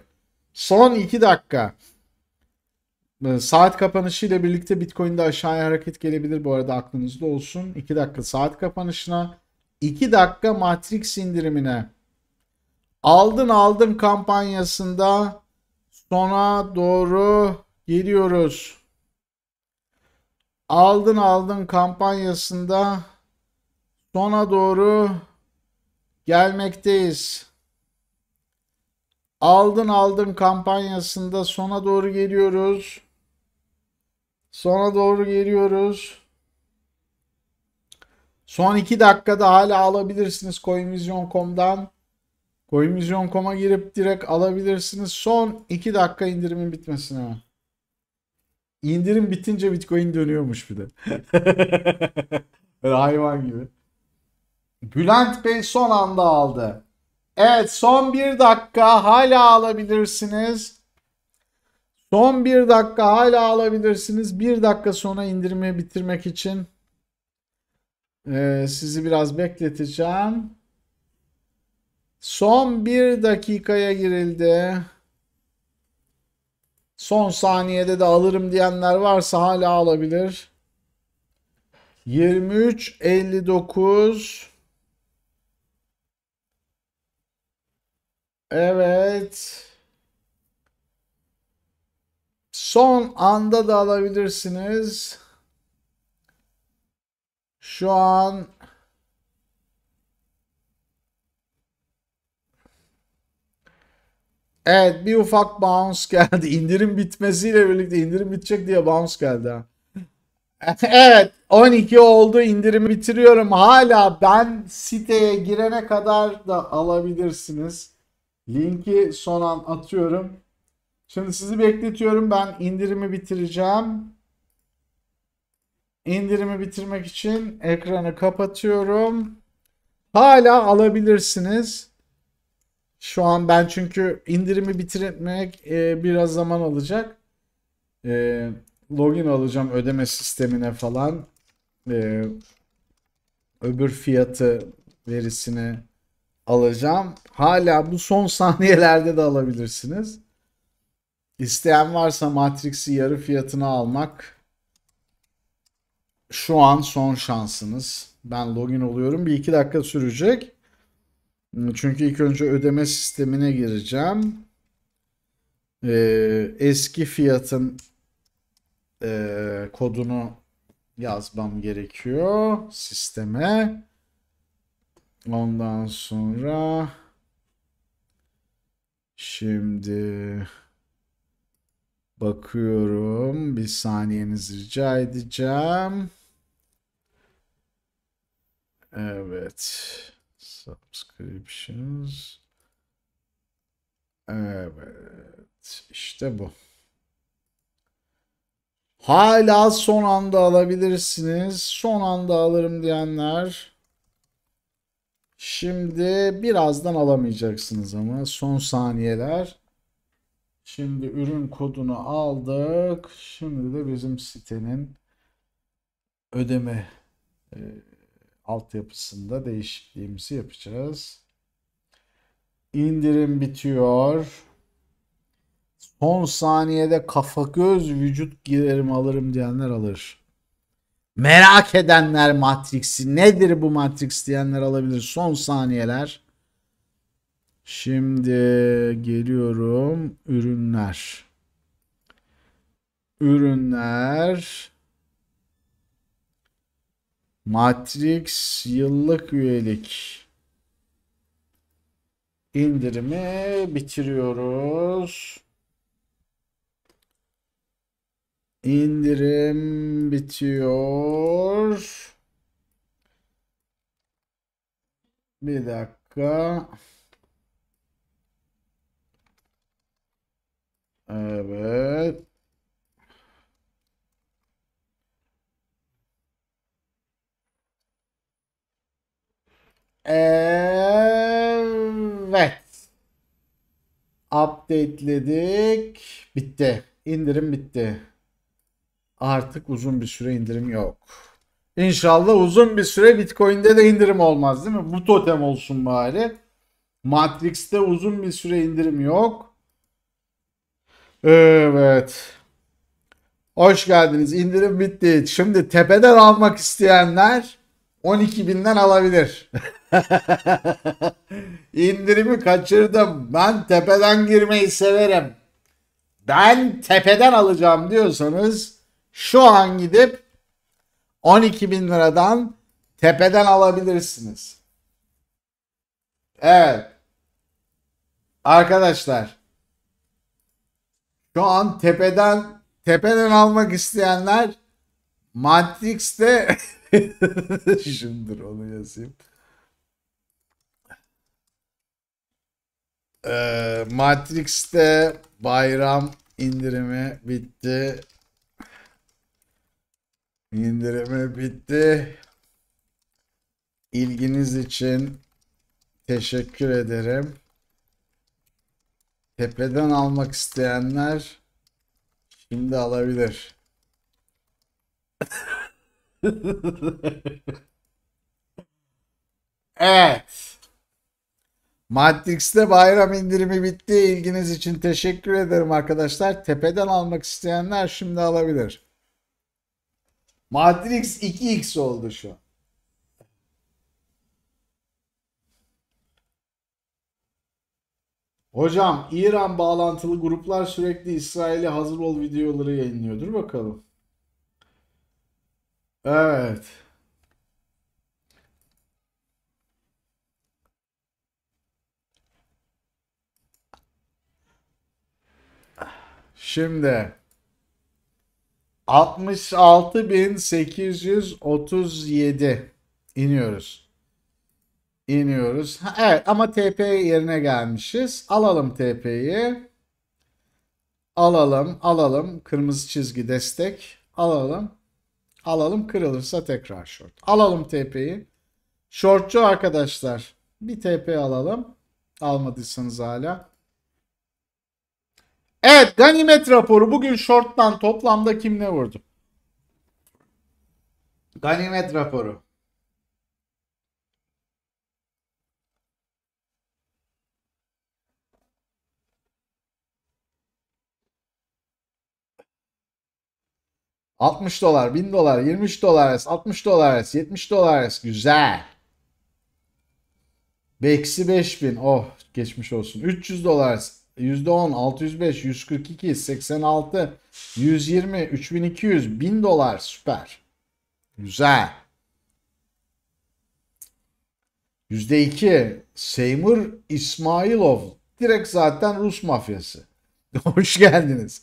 Son 2 dakika. Ee, saat kapanışı ile birlikte Bitcoin'de aşağıya hareket gelebilir bu arada aklınızda olsun. 2 dakika saat kapanışına, 2 dakika Matrix indirimine. Aldın aldın kampanyasında sona doğru geliyoruz. Aldın aldın kampanyasında sona doğru gelmekteyiz aldın aldın kampanyasında sona doğru geliyoruz. Sona doğru geliyoruz. Son 2 dakikada hala alabilirsiniz coinvizyon.com'dan. Coinvizyon.com'a girip direkt alabilirsiniz. Son 2 dakika indirimin bitmesine. İndirim bitince Bitcoin dönüyormuş bir de. [LAUGHS] Hayvan gibi. Bülent Bey son anda aldı. Evet son bir dakika hala alabilirsiniz. Son bir dakika hala alabilirsiniz. Bir dakika sonra indirimi bitirmek için ee, sizi biraz bekleteceğim. Son bir dakikaya girildi. Son saniyede de alırım diyenler varsa hala alabilir. 23.59 Evet. Son anda da alabilirsiniz. Şu an Evet bir ufak bounce geldi. [LAUGHS] İndirim bitmesiyle birlikte indirim bitecek diye bounce geldi. [LAUGHS] evet 12 oldu indirimi bitiriyorum. Hala ben siteye girene kadar da alabilirsiniz. Linki son an atıyorum. Şimdi sizi bekletiyorum. Ben indirimi bitireceğim. İndirimi bitirmek için ekranı kapatıyorum. Hala alabilirsiniz. Şu an ben çünkü indirimi bitirmek e, biraz zaman alacak. E, login alacağım ödeme sistemine falan. E, öbür fiyatı verisini alacağım. Hala bu son [LAUGHS] saniyelerde de alabilirsiniz. İsteyen varsa Matrix'i yarı fiyatına almak şu an son şansınız. Ben login oluyorum. Bir iki dakika sürecek. Çünkü ilk önce ödeme sistemine gireceğim. Ee, eski fiyatın e, kodunu yazmam gerekiyor sisteme. Ondan sonra şimdi bakıyorum. Bir saniyenizi rica edeceğim. Evet. Subscriptions. Evet. İşte bu. Hala son anda alabilirsiniz. Son anda alırım diyenler Şimdi birazdan alamayacaksınız ama son saniyeler. Şimdi ürün kodunu aldık. Şimdi de bizim sitenin ödeme e, altyapısında değişikliğimizi yapacağız. İndirim bitiyor. Son saniyede kafa göz vücut giderim alırım diyenler alır. Merak edenler Matrix'i nedir bu Matrix diyenler alabilir. Son saniyeler. Şimdi geliyorum ürünler. Ürünler. Matrix yıllık üyelik indirimi bitiriyoruz. İndirim bitiyor. Bir dakika. Evet. Evet. Updateledik. Bitti. İndirim bitti artık uzun bir süre indirim yok. İnşallah uzun bir süre Bitcoin'de de indirim olmaz değil mi? Bu totem olsun bari. Matrix'te uzun bir süre indirim yok. Evet. Hoş geldiniz. İndirim bitti. Şimdi tepeden almak isteyenler 12 binden alabilir. [LAUGHS] İndirimi kaçırdım. Ben tepeden girmeyi severim. Ben tepeden alacağım diyorsanız şu an gidip 12 bin liradan tepeden alabilirsiniz. Evet. Arkadaşlar şu an tepeden tepeden almak isteyenler Matrix'te [LAUGHS] şimdi onu yazayım. Ee, Matrix'te bayram indirimi bitti. İndirimi bitti. İlginiz için teşekkür ederim. Tepeden almak isteyenler şimdi alabilir. [LAUGHS] evet. Matrix'te bayram indirimi bitti. İlginiz için teşekkür ederim arkadaşlar. Tepeden almak isteyenler şimdi alabilir. Matrix 2x oldu şu Hocam İran bağlantılı gruplar sürekli İsrail'e hazır ol videoları yayınlıyor. Dur bakalım. Evet. Şimdi 66.837 iniyoruz. İniyoruz. Ha, evet ama TP yerine gelmişiz. Alalım TP'yi. Alalım, alalım. Kırmızı çizgi destek. Alalım. Alalım kırılırsa tekrar short. Alalım TP'yi. Shortçu arkadaşlar bir TP alalım. Almadıysanız hala. Evet ganimet raporu bugün short'tan toplamda kim ne vurdu? Ganimet raporu. Altmış dolar, bin dolar, yirmi üç dolar, altmış dolar, yetmiş dolar. Güzel. Beksi beş bin. Oh geçmiş olsun. Üç yüz dolar. %10, 605, 142, 86, 120, 3200, 1000 dolar süper. Güzel. %2 Seymur İsmailov. Direkt zaten Rus mafyası. [LAUGHS] Hoş geldiniz.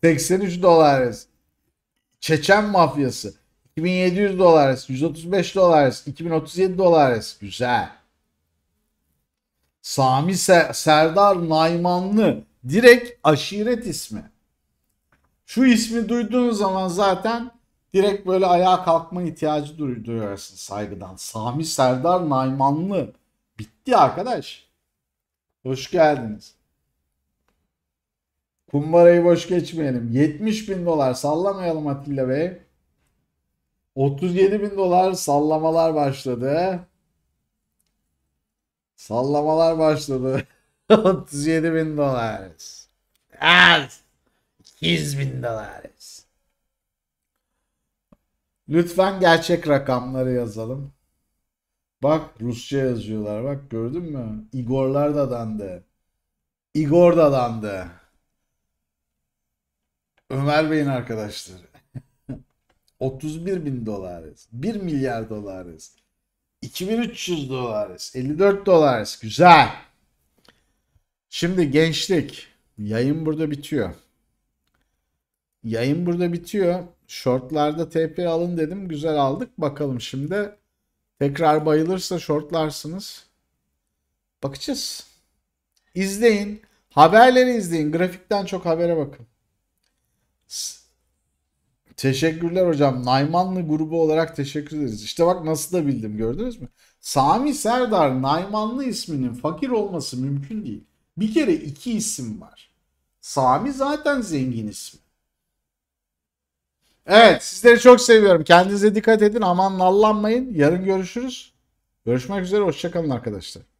83 dolar. Çeçen mafyası. 2700 dolar. 135 dolar. 2037 dolar. Güzel. Sami Serdar Naymanlı direkt aşiret ismi. Şu ismi duyduğunuz zaman zaten direkt böyle ayağa kalkma ihtiyacı duyuyorsun saygıdan. Sami Serdar Naymanlı. Bitti arkadaş. Hoş geldiniz. Kumbarayı boş geçmeyelim. 70 bin dolar sallamayalım Atilla Bey. 37 bin dolar sallamalar başladı. Sallamalar başladı. 37 [LAUGHS] bin dolar. Az. 200 bin dolar. Lütfen gerçek rakamları yazalım. Bak Rusça yazıyorlar. Bak gördün mü? Igorlar da dandı. Igor da dandı. Ömer Bey'in arkadaşları. 31 [LAUGHS] bin dolar. 1 milyar dolar. 2300 dolar. 54 dolar. Güzel. Şimdi gençlik. Yayın burada bitiyor. Yayın burada bitiyor. Shortlarda TP alın dedim. Güzel aldık. Bakalım şimdi. Tekrar bayılırsa shortlarsınız. Bakacağız. İzleyin. Haberleri izleyin. Grafikten çok habere bakın. Teşekkürler hocam. Naymanlı grubu olarak teşekkür ederiz. İşte bak nasıl da bildim gördünüz mü? Sami Serdar Naymanlı isminin fakir olması mümkün değil. Bir kere iki isim var. Sami zaten zengin ismi. Evet sizleri çok seviyorum. Kendinize dikkat edin. Aman nallanmayın. Yarın görüşürüz. Görüşmek üzere. Hoşçakalın arkadaşlar.